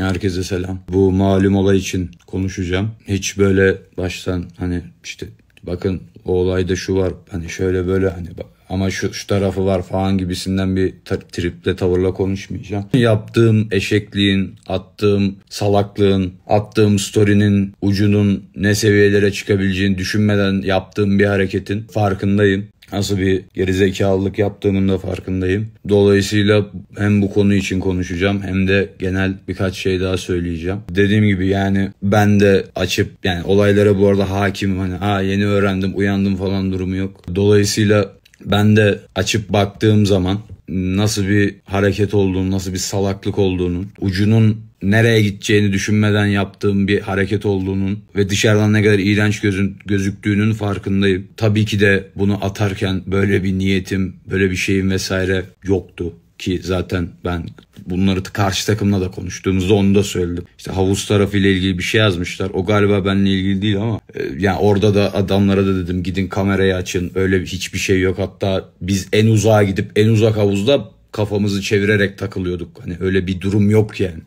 Herkese selam. Bu malum olay için konuşacağım. Hiç böyle baştan hani işte bakın o olayda şu var hani şöyle böyle hani ama şu, şu tarafı var falan gibisinden bir triple tavırla konuşmayacağım. Yaptığım eşekliğin, attığım salaklığın, attığım story'nin ucunun ne seviyelere çıkabileceğini düşünmeden yaptığım bir hareketin farkındayım nasıl bir gerizekalılık yaptığımın da farkındayım. Dolayısıyla hem bu konu için konuşacağım hem de genel birkaç şey daha söyleyeceğim. Dediğim gibi yani ben de açıp yani olaylara bu arada hakim hani ha yeni öğrendim uyandım falan durumu yok. Dolayısıyla ben de açıp baktığım zaman nasıl bir hareket olduğunu, nasıl bir salaklık olduğunu ucunun nereye gideceğini düşünmeden yaptığım bir hareket olduğunun ve dışarıdan ne kadar iğrenç gözün, gözüktüğünün farkındayım. Tabii ki de bunu atarken böyle bir niyetim, böyle bir şeyim vesaire yoktu ki zaten ben bunları karşı takımla da konuştuğumuzda onu da söyledim. İşte havuz tarafıyla ilgili bir şey yazmışlar. O galiba benimle ilgili değil ama e, yani orada da adamlara da dedim gidin kamerayı açın. Öyle hiçbir şey yok. Hatta biz en uzağa gidip en uzak havuzda kafamızı çevirerek takılıyorduk. Hani öyle bir durum yok yani.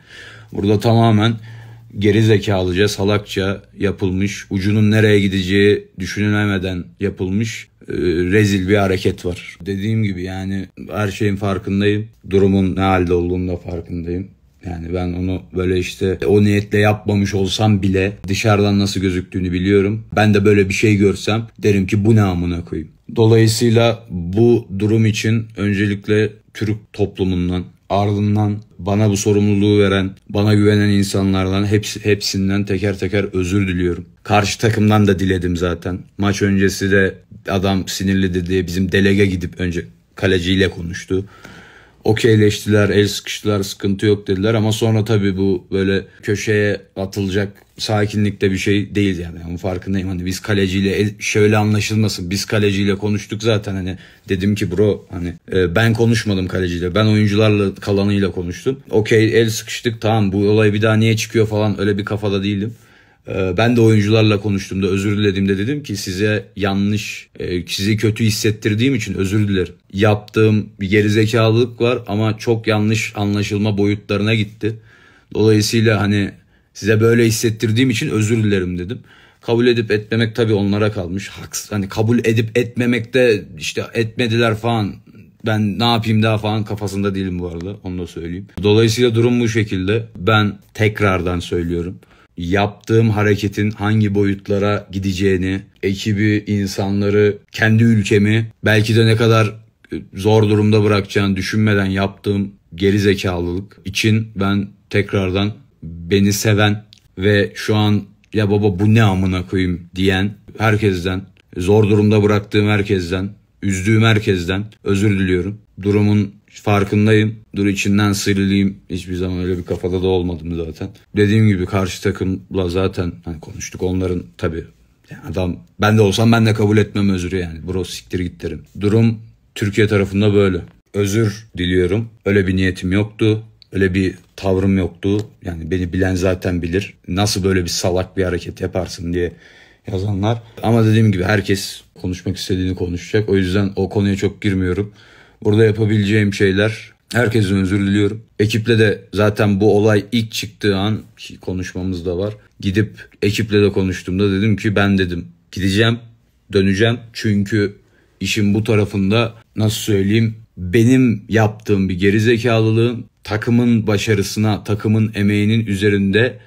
Burada tamamen geri zekalıca, salakça yapılmış, ucunun nereye gideceği düşünülemeden yapılmış e, rezil bir hareket var. Dediğim gibi yani her şeyin farkındayım. Durumun ne halde olduğunu da farkındayım. Yani ben onu böyle işte o niyetle yapmamış olsam bile dışarıdan nasıl gözüktüğünü biliyorum. Ben de böyle bir şey görsem derim ki bu ne amına koyayım. Dolayısıyla bu durum için öncelikle Türk toplumundan ardından bana bu sorumluluğu veren, bana güvenen insanlardan hepsi, hepsinden teker teker özür diliyorum. Karşı takımdan da diledim zaten. Maç öncesi de adam sinirli diye bizim delege gidip önce kaleciyle konuştu okeyleştiler, el sıkıştılar, sıkıntı yok dediler ama sonra tabii bu böyle köşeye atılacak sakinlikte bir şey değil yani. Onun farkındayım hani biz kaleciyle e, şöyle anlaşılmasın. Biz kaleciyle konuştuk zaten hani dedim ki bro hani e, ben konuşmadım kaleciyle. Ben oyuncularla kalanıyla konuştum. Okey el sıkıştık tamam bu olay bir daha niye çıkıyor falan öyle bir kafada değilim. Ee, ben de oyuncularla konuştuğumda özür dilediğimde dedim ki size yanlış, e, sizi kötü hissettirdiğim için özür dilerim. Yaptığım bir gerizekalılık var ama çok yanlış anlaşılma boyutlarına gitti. Dolayısıyla hani size böyle hissettirdiğim için özür dilerim dedim. Kabul edip etmemek tabii onlara kalmış. Haks, hani kabul edip etmemekte işte etmediler falan ben ne yapayım daha falan kafasında değilim bu arada onu da söyleyeyim. Dolayısıyla durum bu şekilde. Ben tekrardan söylüyorum yaptığım hareketin hangi boyutlara gideceğini, ekibi, insanları, kendi ülkemi belki de ne kadar e, zor durumda bırakacağını düşünmeden yaptığım geri zekalılık için ben tekrardan beni seven ve şu an ya baba bu ne amına koyayım diyen herkesten, zor durumda bıraktığım herkesten, üzdüğüm herkesten özür diliyorum durumun farkındayım. Dur içinden sıyrılayım. Hiçbir zaman öyle bir kafada da olmadım zaten. Dediğim gibi karşı takımla zaten hani konuştuk onların tabii. Yani adam ben de olsam ben de kabul etmem özürü yani. Bro siktir git derim. Durum Türkiye tarafında böyle. Özür diliyorum. Öyle bir niyetim yoktu. Öyle bir tavrım yoktu. Yani beni bilen zaten bilir. Nasıl böyle bir salak bir hareket yaparsın diye yazanlar. Ama dediğim gibi herkes konuşmak istediğini konuşacak. O yüzden o konuya çok girmiyorum. Burada yapabileceğim şeyler Herkesin özür diliyorum. Ekiple de zaten bu olay ilk çıktığı an ki konuşmamız da var. Gidip ekiple de konuştuğumda dedim ki ben dedim gideceğim, döneceğim. Çünkü işin bu tarafında nasıl söyleyeyim benim yaptığım bir gerizekalılığın takımın başarısına, takımın emeğinin üzerinde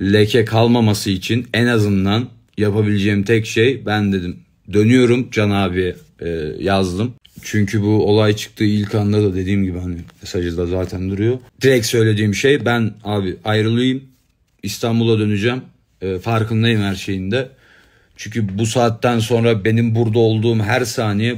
leke kalmaması için en azından yapabileceğim tek şey ben dedim. Dönüyorum Can abi e, yazdım. Çünkü bu olay çıktığı ilk anda da dediğim gibi hani mesajı da zaten duruyor. Direkt söylediğim şey ben abi ayrılayım İstanbul'a döneceğim. E, farkındayım her şeyinde. Çünkü bu saatten sonra benim burada olduğum her saniye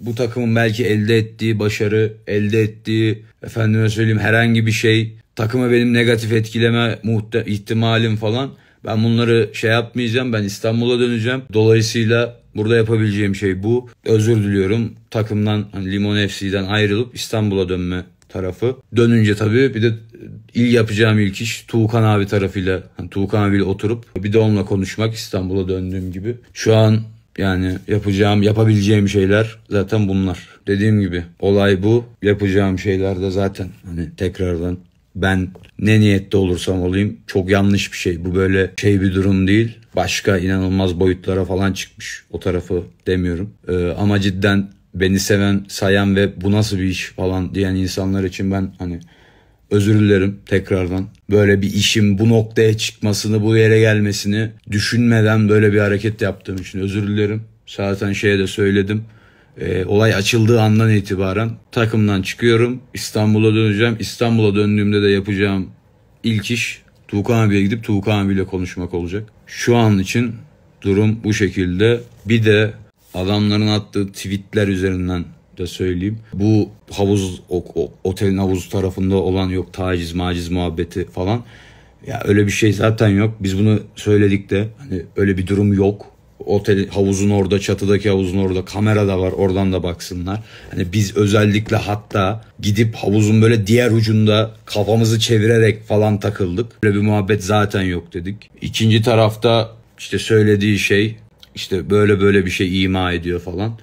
bu takımın belki elde ettiği başarı, elde ettiği efendime söyleyeyim herhangi bir şey, takıma benim negatif etkileme ihtimalim falan. Ben bunları şey yapmayacağım. Ben İstanbul'a döneceğim. Dolayısıyla Burada yapabileceğim şey bu. Özür diliyorum. Takımdan hani Limon FC'den ayrılıp İstanbul'a dönme tarafı. Dönünce tabii bir de il yapacağım ilk iş Tuğkan abi tarafıyla, yani Tuğkan abiyle oturup bir de onunla konuşmak İstanbul'a döndüğüm gibi. Şu an yani yapacağım, yapabileceğim şeyler zaten bunlar. Dediğim gibi olay bu. Yapacağım şeyler de zaten hani tekrardan ben ne niyette olursam olayım çok yanlış bir şey. Bu böyle şey bir durum değil. Başka inanılmaz boyutlara falan çıkmış. O tarafı demiyorum. Ee, ama cidden beni seven, sayan ve bu nasıl bir iş falan diyen insanlar için ben hani özür dilerim tekrardan. Böyle bir işim bu noktaya çıkmasını, bu yere gelmesini düşünmeden böyle bir hareket yaptığım için özür dilerim. Zaten şeye de söyledim e, olay açıldığı andan itibaren takımdan çıkıyorum. İstanbul'a döneceğim. İstanbul'a döndüğümde de yapacağım ilk iş Tuğkan abiye gidip Tuğkan abiyle konuşmak olacak. Şu an için durum bu şekilde. Bir de adamların attığı tweetler üzerinden de söyleyeyim. Bu havuz o, o, otelin havuzu tarafında olan yok taciz maciz muhabbeti falan. Ya öyle bir şey zaten yok. Biz bunu söyledik de hani öyle bir durum yok otel havuzun orada çatıdaki havuzun orada kamera da var oradan da baksınlar. Hani biz özellikle hatta gidip havuzun böyle diğer ucunda kafamızı çevirerek falan takıldık. Böyle bir muhabbet zaten yok dedik. İkinci tarafta işte söylediği şey işte böyle böyle bir şey ima ediyor falan.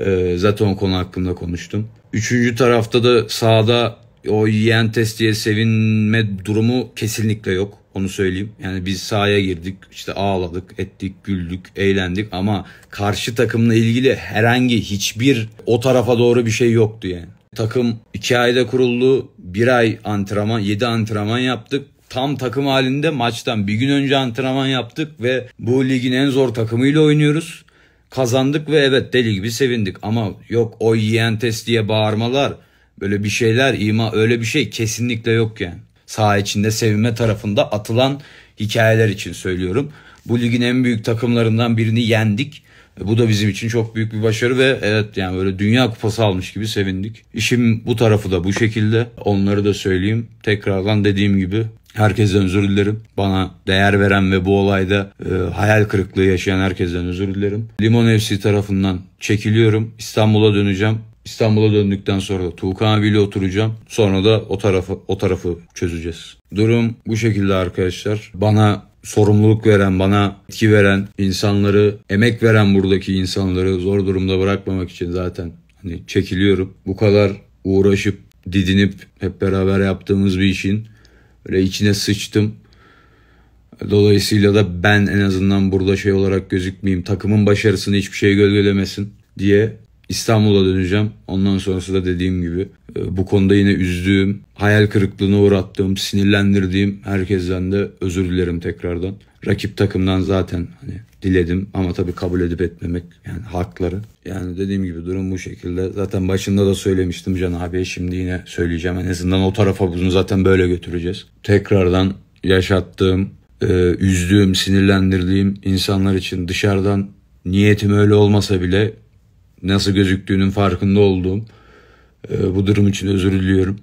Ee, zaten konu hakkında konuştum. Üçüncü tarafta da sağda o yiyen test diye sevinme durumu kesinlikle yok. Onu söyleyeyim. Yani biz sahaya girdik, işte ağladık, ettik, güldük, eğlendik ama karşı takımla ilgili herhangi hiçbir o tarafa doğru bir şey yoktu yani. Takım iki ayda kuruldu. Bir ay antrenman, yedi antrenman yaptık tam takım halinde maçtan bir gün önce antrenman yaptık ve bu ligin en zor takımıyla oynuyoruz. Kazandık ve evet deli gibi sevindik ama yok o yiyen test diye bağırmalar böyle bir şeyler ima öyle bir şey kesinlikle yok yani saha içinde sevinme tarafında atılan hikayeler için söylüyorum. Bu ligin en büyük takımlarından birini yendik. Bu da bizim için çok büyük bir başarı ve evet yani böyle dünya kupası almış gibi sevindik. İşim bu tarafı da bu şekilde. Onları da söyleyeyim. Tekrardan dediğim gibi herkesten özür dilerim. Bana değer veren ve bu olayda e, hayal kırıklığı yaşayan herkesten özür dilerim. Limon FC tarafından çekiliyorum. İstanbul'a döneceğim. İstanbul'a döndükten sonra da Tuğkan abiyle oturacağım. Sonra da o tarafı o tarafı çözeceğiz. Durum bu şekilde arkadaşlar. Bana sorumluluk veren, bana etki veren insanları, emek veren buradaki insanları zor durumda bırakmamak için zaten hani çekiliyorum. Bu kadar uğraşıp didinip hep beraber yaptığımız bir işin böyle içine sıçtım. Dolayısıyla da ben en azından burada şey olarak gözükmeyeyim. Takımın başarısını hiçbir şey gölgelemesin diye İstanbul'a döneceğim. Ondan sonrası da dediğim gibi e, bu konuda yine üzdüğüm, hayal kırıklığına uğrattığım, sinirlendirdiğim herkesten de özür dilerim tekrardan. Rakip takımdan zaten hani diledim ama tabii kabul edip etmemek yani hakları. Yani dediğim gibi durum bu şekilde. Zaten başında da söylemiştim Can abiye şimdi yine söyleyeceğim. En azından o tarafa bunu zaten böyle götüreceğiz. Tekrardan yaşattığım, e, üzdüğüm, sinirlendirdiğim insanlar için dışarıdan niyetim öyle olmasa bile nasıl gözüktüğünün farkında olduğum e, bu durum için özür diliyorum.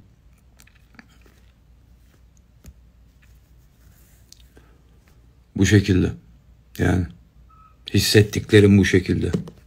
Bu şekilde. Yani hissettiklerim bu şekilde.